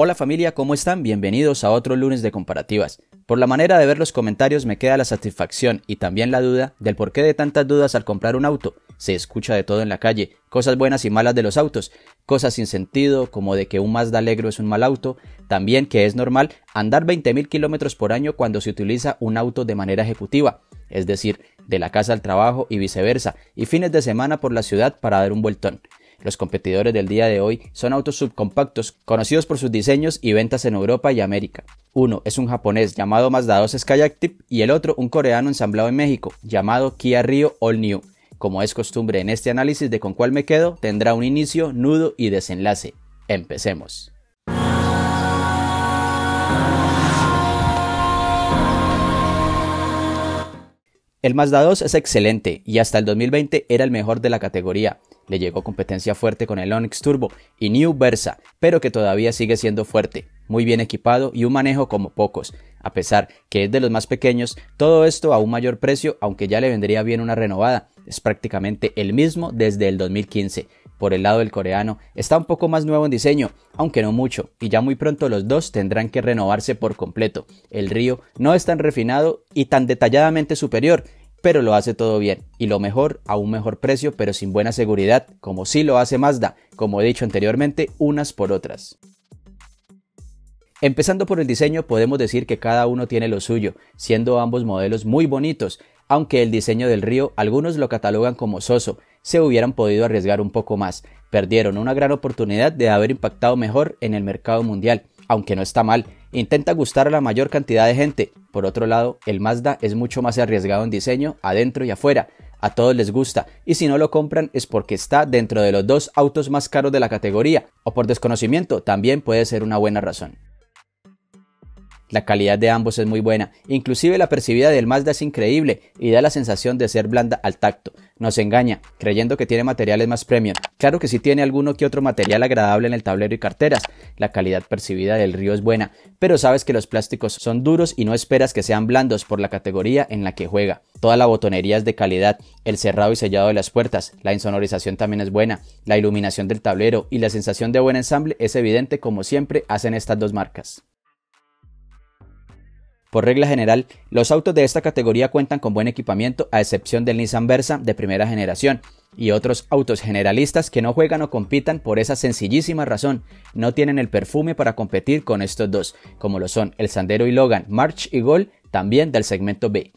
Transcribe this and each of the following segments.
Hola familia, ¿cómo están? Bienvenidos a otro lunes de comparativas. Por la manera de ver los comentarios me queda la satisfacción y también la duda del porqué de tantas dudas al comprar un auto. Se escucha de todo en la calle, cosas buenas y malas de los autos, cosas sin sentido como de que un Mazda alegro es un mal auto, también que es normal andar 20.000 kilómetros por año cuando se utiliza un auto de manera ejecutiva, es decir, de la casa al trabajo y viceversa, y fines de semana por la ciudad para dar un vueltón. Los competidores del día de hoy son autos subcompactos conocidos por sus diseños y ventas en Europa y América. Uno es un japonés llamado Mazda 2 Sky y el otro un coreano ensamblado en México llamado Kia Rio All New. Como es costumbre en este análisis de con cuál me quedo, tendrá un inicio, nudo y desenlace. Empecemos. El Mazda 2 es excelente y hasta el 2020 era el mejor de la categoría le llegó competencia fuerte con el Onix Turbo y New Versa, pero que todavía sigue siendo fuerte, muy bien equipado y un manejo como pocos. A pesar que es de los más pequeños, todo esto a un mayor precio, aunque ya le vendría bien una renovada, es prácticamente el mismo desde el 2015. Por el lado del coreano, está un poco más nuevo en diseño, aunque no mucho, y ya muy pronto los dos tendrán que renovarse por completo. El río no es tan refinado y tan detalladamente superior, pero lo hace todo bien y lo mejor a un mejor precio pero sin buena seguridad, como sí lo hace Mazda, como he dicho anteriormente, unas por otras. Empezando por el diseño, podemos decir que cada uno tiene lo suyo, siendo ambos modelos muy bonitos, aunque el diseño del río algunos lo catalogan como soso, se hubieran podido arriesgar un poco más, perdieron una gran oportunidad de haber impactado mejor en el mercado mundial, aunque no está mal, intenta gustar a la mayor cantidad de gente, por otro lado, el Mazda es mucho más arriesgado en diseño, adentro y afuera. A todos les gusta, y si no lo compran es porque está dentro de los dos autos más caros de la categoría, o por desconocimiento también puede ser una buena razón. La calidad de ambos es muy buena, inclusive la percibida del Mazda es increíble y da la sensación de ser blanda al tacto. Nos engaña, creyendo que tiene materiales más premium. Claro que sí tiene alguno que otro material agradable en el tablero y carteras. La calidad percibida del río es buena, pero sabes que los plásticos son duros y no esperas que sean blandos por la categoría en la que juega. Toda la botonería es de calidad, el cerrado y sellado de las puertas, la insonorización también es buena, la iluminación del tablero y la sensación de buen ensamble es evidente como siempre hacen estas dos marcas. Por regla general, los autos de esta categoría cuentan con buen equipamiento a excepción del Nissan Versa de primera generación y otros autos generalistas que no juegan o compitan por esa sencillísima razón, no tienen el perfume para competir con estos dos, como lo son el Sandero y Logan, March y Gol, también del segmento B.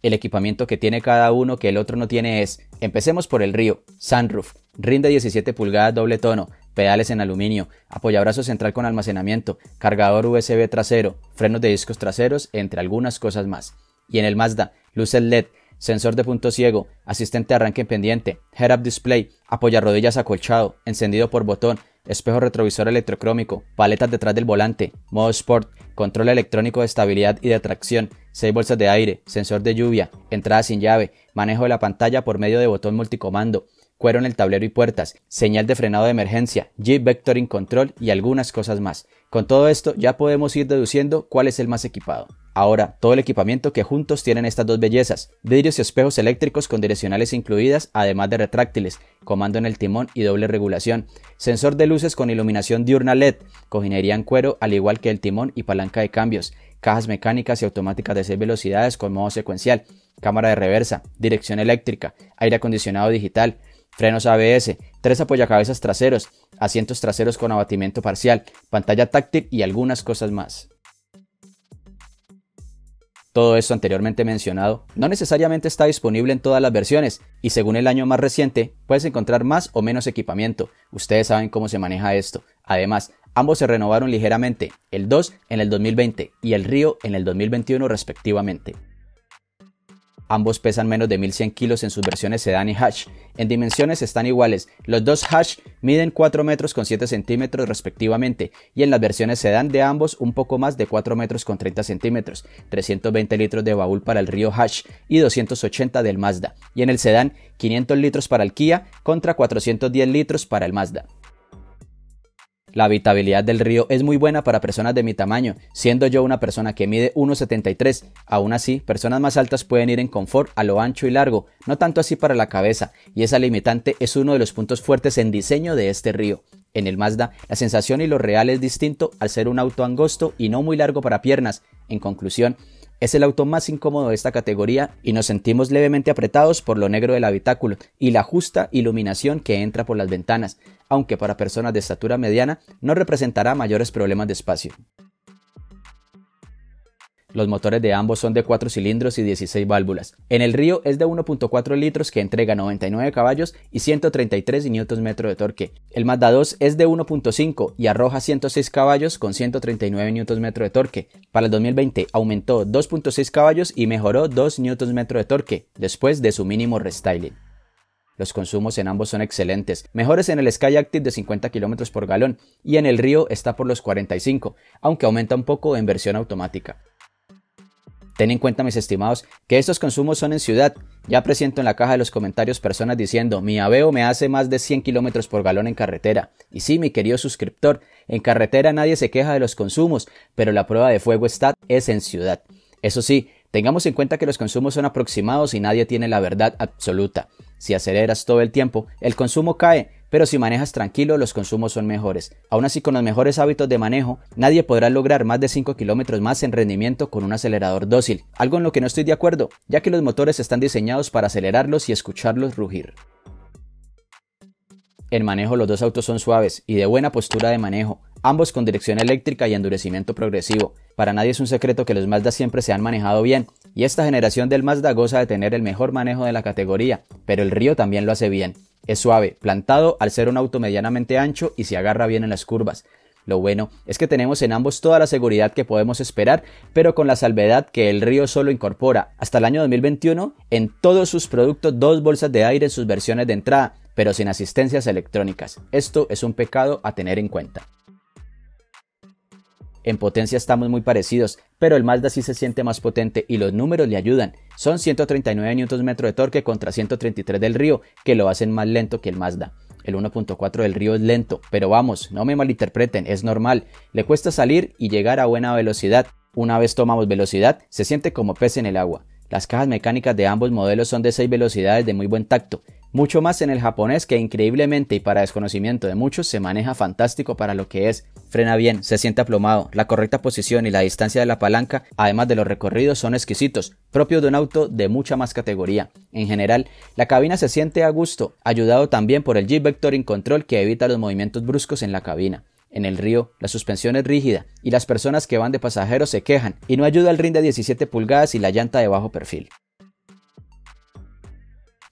El equipamiento que tiene cada uno que el otro no tiene es, empecemos por el río, sunroof, rinde 17 pulgadas doble tono, pedales en aluminio, apoyabrazo central con almacenamiento, cargador USB trasero, frenos de discos traseros, entre algunas cosas más. Y en el Mazda, luces LED, sensor de punto ciego, asistente de arranque en pendiente, head-up display, apoyarrodillas acolchado, encendido por botón, espejo retrovisor electrocrómico, paletas detrás del volante, modo sport, control electrónico de estabilidad y de tracción, 6 bolsas de aire, sensor de lluvia, entrada sin llave, manejo de la pantalla por medio de botón multicomando, cuero en el tablero y puertas, señal de frenado de emergencia, Jeep vectoring Control y algunas cosas más. Con todo esto ya podemos ir deduciendo cuál es el más equipado. Ahora, todo el equipamiento que juntos tienen estas dos bellezas, vidrios y espejos eléctricos con direccionales incluidas, además de retráctiles, comando en el timón y doble regulación, sensor de luces con iluminación diurna LED, cojinería en cuero al igual que el timón y palanca de cambios, cajas mecánicas y automáticas de 6 velocidades con modo secuencial, cámara de reversa, dirección eléctrica, aire acondicionado digital, frenos ABS, tres apoyacabezas traseros, asientos traseros con abatimiento parcial, pantalla táctil y algunas cosas más. Todo esto anteriormente mencionado no necesariamente está disponible en todas las versiones y según el año más reciente puedes encontrar más o menos equipamiento. Ustedes saben cómo se maneja esto. Además, ambos se renovaron ligeramente, el 2 en el 2020 y el Río en el 2021 respectivamente. Ambos pesan menos de 1100 kilos en sus versiones sedán y hatch. En dimensiones están iguales. Los dos hatch miden 4 metros con 7 centímetros respectivamente y en las versiones sedán de ambos un poco más de 4 metros con 30 centímetros, 320 litros de baúl para el río hatch y 280 del Mazda. Y en el sedán 500 litros para el Kia contra 410 litros para el Mazda. La habitabilidad del río es muy buena para personas de mi tamaño, siendo yo una persona que mide 1,73. Aún así, personas más altas pueden ir en confort a lo ancho y largo, no tanto así para la cabeza, y esa limitante es uno de los puntos fuertes en diseño de este río. En el Mazda, la sensación y lo real es distinto al ser un auto angosto y no muy largo para piernas. En conclusión, es el auto más incómodo de esta categoría y nos sentimos levemente apretados por lo negro del habitáculo y la justa iluminación que entra por las ventanas, aunque para personas de estatura mediana no representará mayores problemas de espacio. Los motores de ambos son de 4 cilindros y 16 válvulas. En el río es de 1.4 litros que entrega 99 caballos y 133 Nm de torque. El Mazda 2 es de 1.5 y arroja 106 caballos con 139 Nm de torque. Para el 2020 aumentó 2.6 caballos y mejoró 2 Nm de torque después de su mínimo restyling. Los consumos en ambos son excelentes, mejores en el Sky Active de 50 km por galón y en el Río está por los 45, aunque aumenta un poco en versión automática. Ten en cuenta, mis estimados, que estos consumos son en ciudad. Ya presento en la caja de los comentarios personas diciendo, mi aveo me hace más de 100 kilómetros por galón en carretera. Y sí, mi querido suscriptor, en carretera nadie se queja de los consumos, pero la prueba de fuego está es en ciudad. Eso sí, tengamos en cuenta que los consumos son aproximados y nadie tiene la verdad absoluta. Si aceleras todo el tiempo, el consumo cae, pero si manejas tranquilo los consumos son mejores. Aún así con los mejores hábitos de manejo, nadie podrá lograr más de 5 kilómetros más en rendimiento con un acelerador dócil, algo en lo que no estoy de acuerdo, ya que los motores están diseñados para acelerarlos y escucharlos rugir. En manejo los dos autos son suaves y de buena postura de manejo, ambos con dirección eléctrica y endurecimiento progresivo. Para nadie es un secreto que los Mazda siempre se han manejado bien, y esta generación del Mazda goza de tener el mejor manejo de la categoría, pero el Río también lo hace bien. Es suave, plantado al ser un auto medianamente ancho y se agarra bien en las curvas. Lo bueno es que tenemos en ambos toda la seguridad que podemos esperar, pero con la salvedad que el río solo incorpora hasta el año 2021 en todos sus productos dos bolsas de aire en sus versiones de entrada, pero sin asistencias electrónicas. Esto es un pecado a tener en cuenta. En potencia estamos muy parecidos, pero el Mazda sí se siente más potente y los números le ayudan. Son 139 Nm de torque contra 133 del Río, que lo hacen más lento que el Mazda. El 1.4 del Río es lento, pero vamos, no me malinterpreten, es normal. Le cuesta salir y llegar a buena velocidad. Una vez tomamos velocidad, se siente como pez en el agua. Las cajas mecánicas de ambos modelos son de 6 velocidades de muy buen tacto mucho más en el japonés que increíblemente y para desconocimiento de muchos se maneja fantástico para lo que es frena bien, se siente aplomado, la correcta posición y la distancia de la palanca, además de los recorridos son exquisitos, propios de un auto de mucha más categoría. En general, la cabina se siente a gusto, ayudado también por el Jeep Vector in Control que evita los movimientos bruscos en la cabina. En el río, la suspensión es rígida y las personas que van de pasajeros se quejan, y no ayuda el rin de 17 pulgadas y la llanta de bajo perfil.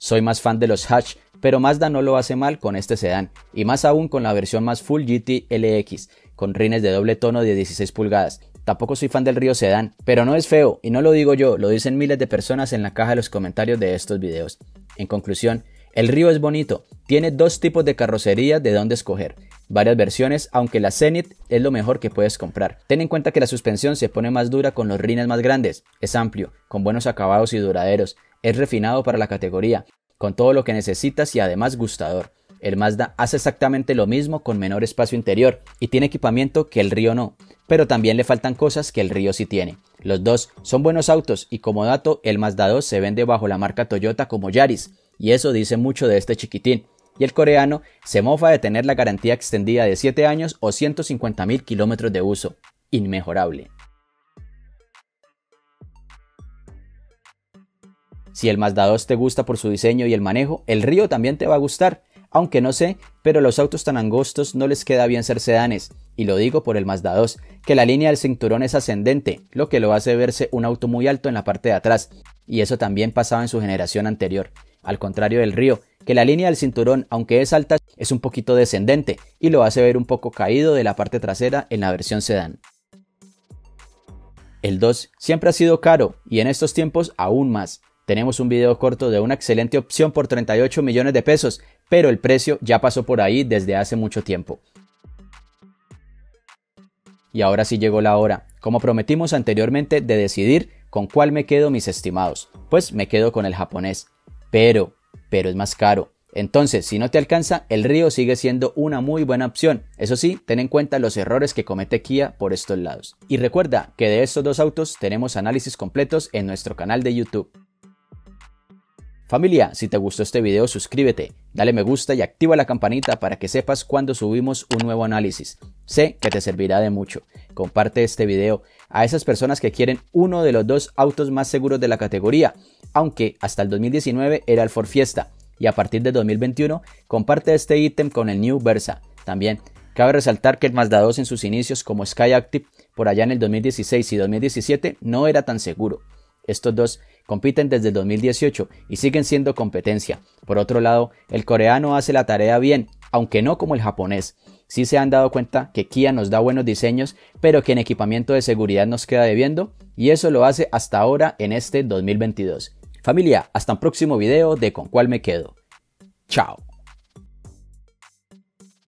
Soy más fan de los hatch, pero Mazda no lo hace mal con este sedán, y más aún con la versión más full GT LX, con rines de doble tono de 16 pulgadas. Tampoco soy fan del río sedán, pero no es feo, y no lo digo yo, lo dicen miles de personas en la caja de los comentarios de estos videos. En conclusión, el río es bonito, tiene dos tipos de carrocería de dónde escoger, varias versiones, aunque la Zenith es lo mejor que puedes comprar. Ten en cuenta que la suspensión se pone más dura con los rines más grandes, es amplio, con buenos acabados y duraderos, es refinado para la categoría, con todo lo que necesitas y además gustador. El Mazda hace exactamente lo mismo con menor espacio interior y tiene equipamiento que el Río no, pero también le faltan cosas que el Río sí tiene. Los dos son buenos autos y como dato el Mazda 2 se vende bajo la marca Toyota como Yaris y eso dice mucho de este chiquitín y el coreano se mofa de tener la garantía extendida de 7 años o 150.000 kilómetros de uso. Inmejorable. Si el Mazda 2 te gusta por su diseño y el manejo, el Río también te va a gustar, aunque no sé, pero los autos tan angostos no les queda bien ser sedanes, y lo digo por el Mazda 2, que la línea del cinturón es ascendente, lo que lo hace verse un auto muy alto en la parte de atrás, y eso también pasaba en su generación anterior, al contrario del Río, que la línea del cinturón, aunque es alta, es un poquito descendente y lo hace ver un poco caído de la parte trasera en la versión sedán. El 2 siempre ha sido caro y en estos tiempos aún más. Tenemos un video corto de una excelente opción por 38 millones de pesos, pero el precio ya pasó por ahí desde hace mucho tiempo. Y ahora sí llegó la hora, como prometimos anteriormente, de decidir con cuál me quedo mis estimados. Pues me quedo con el japonés. Pero, pero es más caro. Entonces, si no te alcanza, el río sigue siendo una muy buena opción. Eso sí, ten en cuenta los errores que comete Kia por estos lados. Y recuerda que de estos dos autos tenemos análisis completos en nuestro canal de YouTube. Familia, si te gustó este video suscríbete, dale me gusta y activa la campanita para que sepas cuando subimos un nuevo análisis. Sé que te servirá de mucho. Comparte este video a esas personas que quieren uno de los dos autos más seguros de la categoría, aunque hasta el 2019 era el Ford Fiesta y a partir de 2021 comparte este ítem con el New Versa. También cabe resaltar que el Mazda 2 en sus inicios como Skyactiv por allá en el 2016 y 2017 no era tan seguro. Estos dos compiten desde el 2018 y siguen siendo competencia. Por otro lado, el coreano hace la tarea bien, aunque no como el japonés. Si se han dado cuenta que Kia nos da buenos diseños, pero que en equipamiento de seguridad nos queda debiendo, y eso lo hace hasta ahora en este 2022. Familia, hasta un próximo video de con cuál me quedo. Chao.